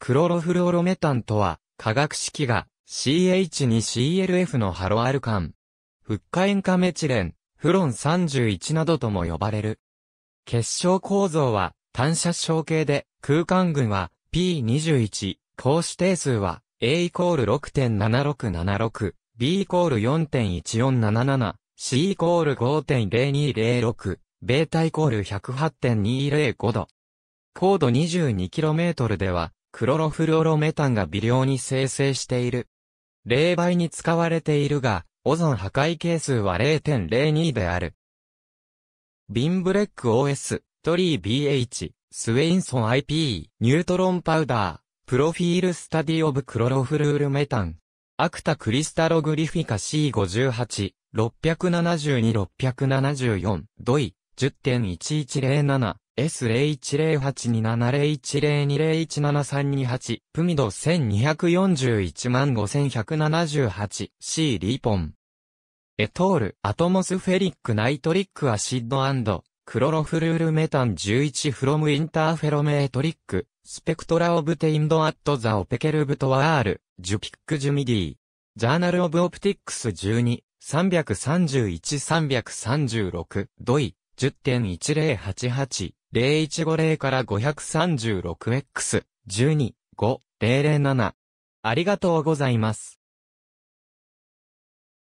クロロフルオロメタンとは、化学式が CH2CLF のハロアルカン、フッ化塩化メチレン、フロン31などとも呼ばれる。結晶構造は単射小形で、空間群は P21、光子定数は A イコール6.7676、B イコール4.1477、C イコール5.0206、ベータイコール108.205度。高度 22km では、クロロフルオロメタンが微量に生成している。冷媒に使われているが、オゾン破壊係数は0.02である。ビンブレック OS、トリー BH、スウェインソン IP、ニュートロンパウダー、プロフィールスタディオブクロロフルールメタン、アクタクリスタログリフィカ C58、672-674、ドイ、10.1107、S0108270102017328、プミド12415178、C リーポン。エトール、アトモスフェリックナイトリックアシッドクロロフルールメタン11フロムインターフェロメートリック、スペクトラオブテインドアットザオペケルブトワール、ジュピックジュミディ。ジャーナルオブオプティックス12、331-336、ドイ。10.1088、0150から536 x 12 5 0 0 7ありがとうございます。